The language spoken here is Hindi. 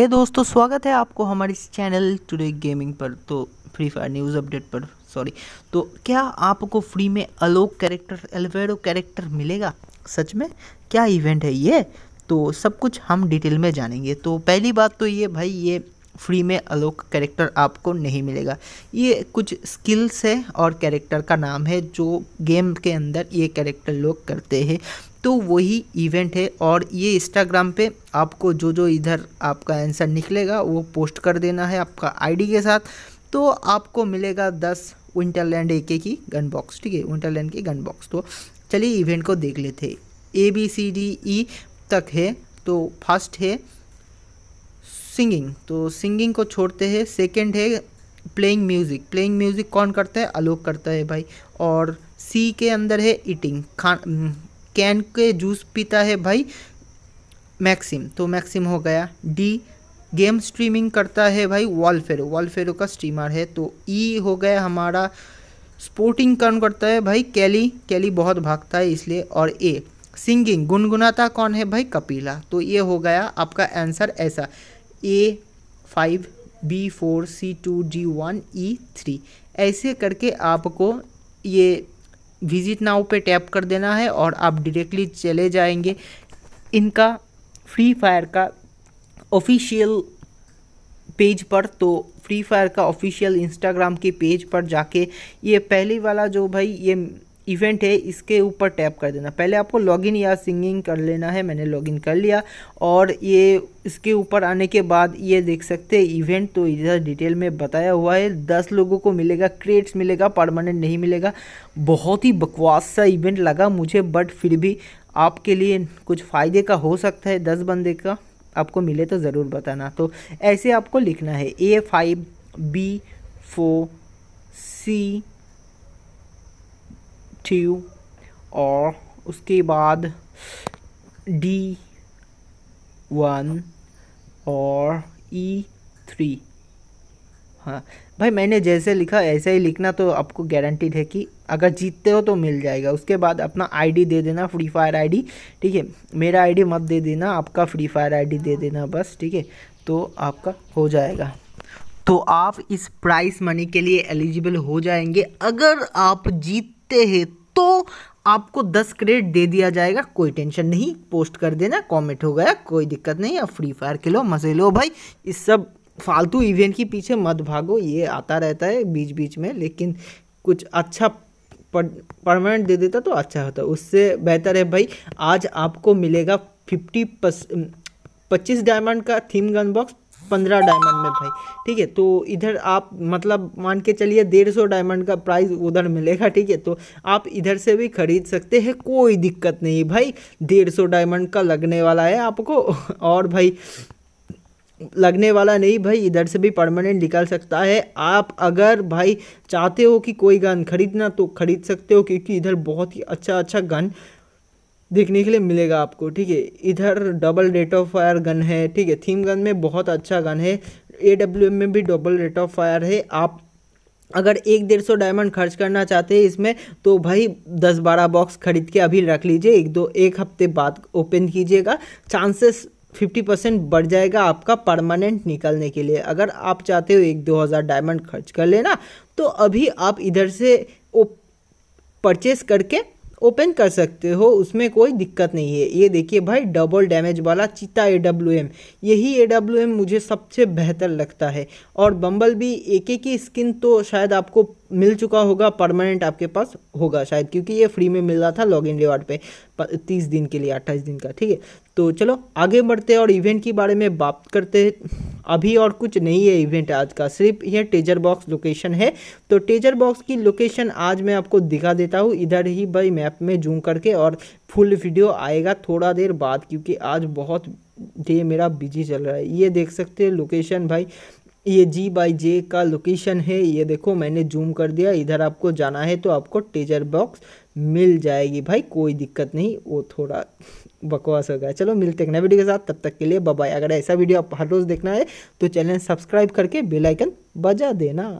है दोस्तों स्वागत है आपको हमारे इस चैनल टुडे गेमिंग पर तो फ्री फायर न्यूज़ अपडेट पर सॉरी तो क्या आपको फ्री में अलोक कैरेक्टर एल्वेडो कैरेक्टर मिलेगा सच में क्या इवेंट है ये तो सब कुछ हम डिटेल में जानेंगे तो पहली बात तो ये भाई ये फ्री में अलोक कैरेक्टर आपको नहीं मिलेगा ये कुछ स्किल्स है और कैरेक्टर का नाम है जो गेम के अंदर ये कैरेक्टर लोग करते हैं तो वही इवेंट है और ये इंस्टाग्राम पे आपको जो जो इधर आपका आंसर निकलेगा वो पोस्ट कर देना है आपका आईडी के साथ तो आपको मिलेगा दस विंटरलैंड ए के की गन बॉक्स ठीक है विंटरलैंड की गन बॉक्स तो चलिए इवेंट को देख लेते A B C D E तक है तो फर्स्ट है सिंगिंग तो सिंगिंग को छोड़ते हैं सेकंड है प्लेइंग म्यूज़िक प्लेइंग म्यूज़िक कौन करता है आलोक करता है भाई और सी के अंदर है ईटिंग खान कैन के जूस पीता है भाई मैक्सिम तो मैक्सिम हो गया डी गेम स्ट्रीमिंग करता है भाई वॉलफेरो वॉलफेरो का स्ट्रीमर है तो ई e हो गया हमारा स्पोर्टिंग कौन करता है भाई कैली कैली बहुत भागता है इसलिए और ए सिंगिंग गुनगुनाता कौन है भाई कपिला तो ये हो गया आपका आंसर ऐसा A five B four C two D one E three ऐसे करके आपको ये विजिट नाउ पे टैप कर देना है और आप डायरेक्टली चले जाएंगे इनका फ्री फायर का ऑफिशियल पेज पर तो फ्री फायर का ऑफिशियल इंस्टाग्राम के पेज पर जाके ये पहले वाला जो भाई ये इवेंट है इसके ऊपर टैप कर देना पहले आपको लॉगिन या सिंगिंग कर लेना है मैंने लॉगिन कर लिया और ये इसके ऊपर आने के बाद ये देख सकते हैं इवेंट तो इधर डिटेल में बताया हुआ है दस लोगों को मिलेगा क्रेट्स मिलेगा परमानेंट नहीं मिलेगा बहुत ही बकवास सा इवेंट लगा मुझे बट फिर भी आपके लिए कुछ फ़ायदे का हो सकता है दस बंदे का आपको मिले तो ज़रूर बताना तो ऐसे आपको लिखना है A five B four C two और उसके बाद डी वन और ई e थ्री हाँ भाई मैंने जैसे लिखा ऐसे ही लिखना तो आपको गारंटीड है कि अगर जीतते हो तो मिल जाएगा उसके बाद अपना आईडी दे देना फ्री फायर आईडी ठीक है मेरा आईडी मत दे देना आपका फ्री फायर आईडी दे देना बस ठीक है तो आपका हो जाएगा तो आप इस प्राइस मनी के लिए एलिजिबल हो जाएंगे अगर आप जीतते हैं तो आपको दस क्रेडिट दे दिया जाएगा कोई टेंशन नहीं पोस्ट कर देना कमेंट हो गया कोई दिक्कत नहीं अब फ्री फायर खेलो मजे लो भाई इस सब फालतू इवेंट के पीछे मत भागो ये आता रहता है बीच बीच में लेकिन कुछ अच्छा परमानेंट दे देता तो अच्छा होता उससे बेहतर है भाई आज आपको मिलेगा फिफ्टी पच्चीस डायमंड का थीम गन बॉक्स पंद्रह डायमंड में भाई ठीक है तो इधर आप मतलब मान के चलिए डेढ़ सौ डायमंड का प्राइस उधर मिलेगा ठीक है तो आप इधर से भी खरीद सकते हैं कोई दिक्कत नहीं भाई डेढ़ सौ डायमंड का लगने वाला है आपको और भाई लगने वाला नहीं भाई इधर से भी परमानेंट निकल सकता है आप अगर भाई चाहते हो कि कोई गन खरीदना तो खरीद सकते हो क्योंकि इधर बहुत ही अच्छा अच्छा गन देखने के लिए मिलेगा आपको ठीक है इधर double rate of fire gun है ठीक है थीम गन में बहुत अच्छा गन है ए डब्ल्यू एम में भी डबल रेट ऑफ फायर है आप अगर एक डेढ़ सौ डायमंड खर्च करना चाहते हैं इसमें तो भाई दस बारह बॉक्स खरीद के अभी रख लीजिए एक दो एक हफ्ते बाद ओपन कीजिएगा चांसेस फिफ्टी परसेंट बढ़ जाएगा आपका परमानेंट निकलने के लिए अगर आप चाहते हो एक दो हज़ार डायमंड खर्च कर लेना तो अभी आप इधर से परचेस करके ओपन कर सकते हो उसमें कोई दिक्कत नहीं है ये देखिए भाई डबल डैमेज वाला चीता ए डब्ल्यू एम यही ए डब्ल्यू एम मुझे सबसे बेहतर लगता है और बम्बल भी एक एक ही स्किन तो शायद आपको मिल चुका होगा परमानेंट आपके पास होगा शायद क्योंकि ये फ्री में मिल रहा था लॉग इन रिवार्ड पे तीस दिन के लिए अट्ठाईस दिन का ठीक है तो चलो आगे बढ़ते हैं और इवेंट के बारे में बात करते हैं अभी और कुछ नहीं है इवेंट आज का सिर्फ यह टेजर बॉक्स लोकेशन है तो टेजर बॉक्स की लोकेशन आज मैं आपको दिखा देता हूँ इधर ही भाई मैप में जूम करके और फुल वीडियो आएगा थोड़ा देर बाद क्योंकि आज बहुत डे मेरा बिजी चल रहा है ये देख सकते हैं लोकेशन भाई ये जी बाई जे का लोकेशन है ये देखो मैंने जूम कर दिया इधर आपको जाना है तो आपको टेजर बॉक्स मिल जाएगी भाई कोई दिक्कत नहीं वो थोड़ा बकवास हो गया चलो मिलते हैं नए वीडियो के साथ तब तक के लिए बाय अगर ऐसा वीडियो आप हर रोज़ देखना है तो चैनल सब्सक्राइब करके बेलाइकन बजा देना